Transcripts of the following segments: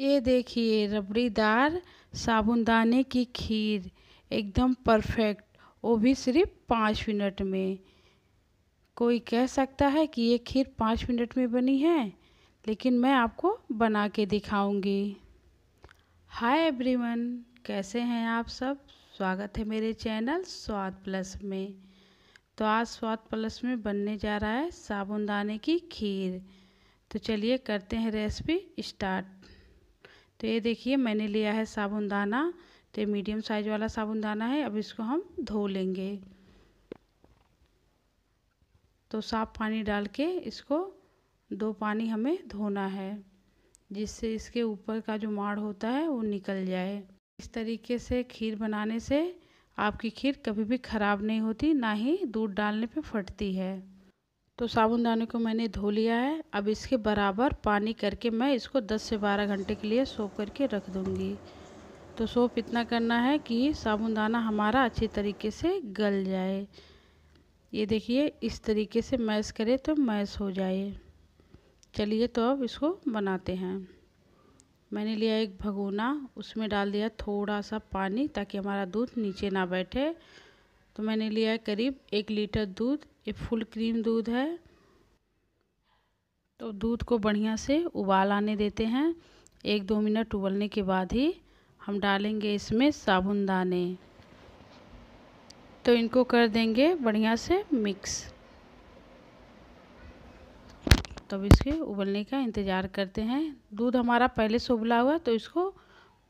ये देखिए रबड़ीदार साबुनदाने की खीर एकदम परफेक्ट वो भी सिर्फ पाँच मिनट में कोई कह सकता है कि ये खीर पाँच मिनट में बनी है लेकिन मैं आपको बना के दिखाऊंगी हाय एवरीवन कैसे हैं आप सब स्वागत है मेरे चैनल स्वाद प्लस में तो आज स्वाद प्लस में बनने जा रहा है साबुनदाने की खीर तो चलिए करते हैं रेसिपी स्टार्ट तो ये देखिए मैंने लिया है साबुनदाना तो ये मीडियम साइज वाला साबुनदाना है अब इसको हम धो लेंगे तो साफ पानी डाल के इसको दो पानी हमें धोना है जिससे इसके ऊपर का जो माड़ होता है वो निकल जाए इस तरीके से खीर बनाने से आपकी खीर कभी भी ख़राब नहीं होती ना ही दूध डालने पे फटती है तो साबुनदाने को मैंने धो लिया है अब इसके बराबर पानी करके मैं इसको 10 से 12 घंटे के लिए सोप करके रख दूँगी तो सोप इतना करना है कि साबुनदाना हमारा अच्छे तरीके से गल जाए ये देखिए इस तरीके से मैश करें तो मैश हो जाए चलिए तो अब इसको बनाते हैं मैंने लिया एक भगोना उसमें डाल दिया थोड़ा सा पानी ताकि हमारा दूध नीचे ना बैठे तो मैंने लिया करीब एक लीटर दूध ये फुल क्रीम दूध है तो दूध को बढ़िया से उबाल आने देते हैं एक दो मिनट उबलने के बाद ही हम डालेंगे इसमें साबुन दाने तो इनको कर देंगे बढ़िया से मिक्स तब इसके उबलने का इंतज़ार करते हैं दूध हमारा पहले से उबला हुआ तो इसको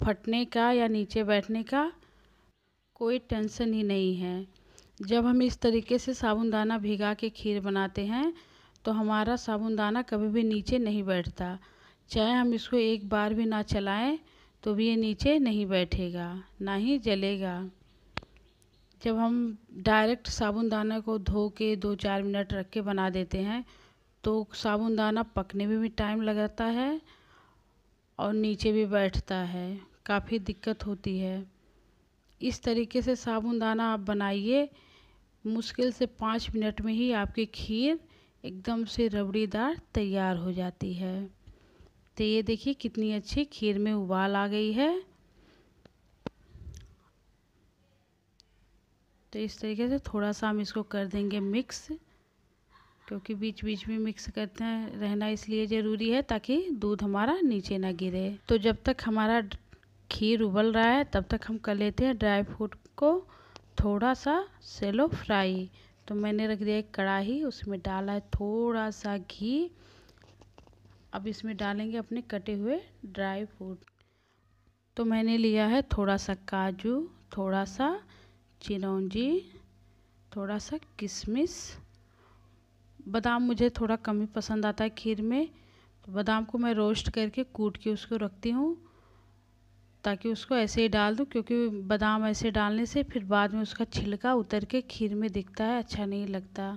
फटने का या नीचे बैठने का कोई टेंशन ही नहीं है जब हम इस तरीके से साबुदाना भिगा के खीर बनाते हैं तो हमारा साबुदाना कभी भी नीचे नहीं बैठता चाहे हम इसको एक बार भी ना चलाएं तो भी ये नीचे नहीं बैठेगा ना ही जलेगा जब हम डायरेक्ट साबुदाना को धो के दो चार मिनट रख के बना देते हैं तो साबुदाना पकने में भी टाइम लगाता है और नीचे भी बैठता है काफ़ी दिक्कत होती है इस तरीके से साबुदाना आप बनाइए मुश्किल से पाँच मिनट में ही आपकी खीर एकदम से रबड़ीदार तैयार हो जाती है तो ये देखिए कितनी अच्छी खीर में उबाल आ गई है तो इस तरीके से थोड़ा सा हम इसको कर देंगे मिक्स क्योंकि बीच बीच में मिक्स करते हैं रहना इसलिए ज़रूरी है ताकि दूध हमारा नीचे ना गिरे तो जब तक हमारा खीर उबल रहा है तब तक हम कर लेते हैं ड्राई फ्रूट को थोड़ा सा सेलो फ्राई तो मैंने रख दिया एक कढ़ाई उसमें डाला है थोड़ा सा घी अब इसमें डालेंगे अपने कटे हुए ड्राई फ्रूट तो मैंने लिया है थोड़ा सा काजू थोड़ा सा चिरौंजी थोड़ा सा किशमिश बादाम मुझे थोड़ा कम ही पसंद आता है खीर में तो बादाम को मैं रोस्ट करके कूट के उसको रखती हूँ ताकि उसको ऐसे ही डाल दूँ क्योंकि बादाम ऐसे डालने से फिर बाद में उसका छिलका उतर के खीर में दिखता है अच्छा नहीं लगता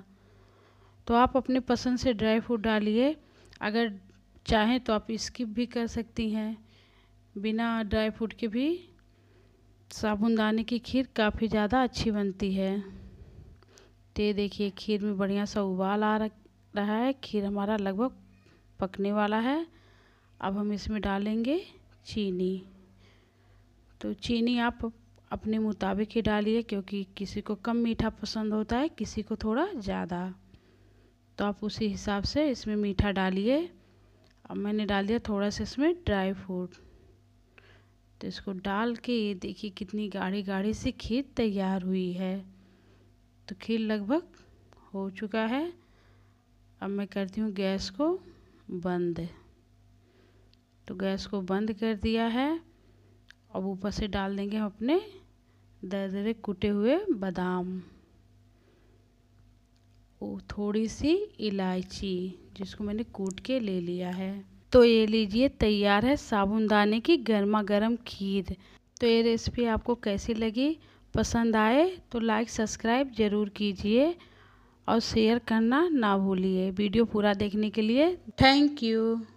तो आप अपने पसंद से ड्राई फ्रूट डालिए अगर चाहें तो आप स्किप भी कर सकती हैं बिना ड्राई फ्रूट के भी साबुनदाने की खीर काफ़ी ज़्यादा अच्छी बनती है तो ये देखिए खीर में बढ़िया सा उबाल आ रहा है खीर हमारा लगभग पकने वाला है अब हम इसमें डालेंगे चीनी तो चीनी आप अपने मुताबिक ही डालिए क्योंकि किसी को कम मीठा पसंद होता है किसी को थोड़ा ज़्यादा तो आप उसी हिसाब से इसमें मीठा डालिए अब मैंने डाल दिया थोड़ा सा इसमें ड्राई फ्रूट तो इसको डाल के ये देखिए कितनी गाढ़ी गाढ़ी सी खीर तैयार हुई है तो खीर लगभग हो चुका है अब मैं करती हूँ गैस को बंद तो गैस को बंद कर दिया है अब ऊपर से डाल देंगे हम अपने दर दर कूटे हुए बादाम थोड़ी सी इलायची जिसको मैंने कूट के ले लिया है तो ये लीजिए तैयार है साबुनदाने की गर्मा गर्म खीर तो ये रेसिपी आपको कैसी लगी पसंद आए तो लाइक सब्सक्राइब ज़रूर कीजिए और शेयर करना ना भूलिए वीडियो पूरा देखने के लिए थैंक यू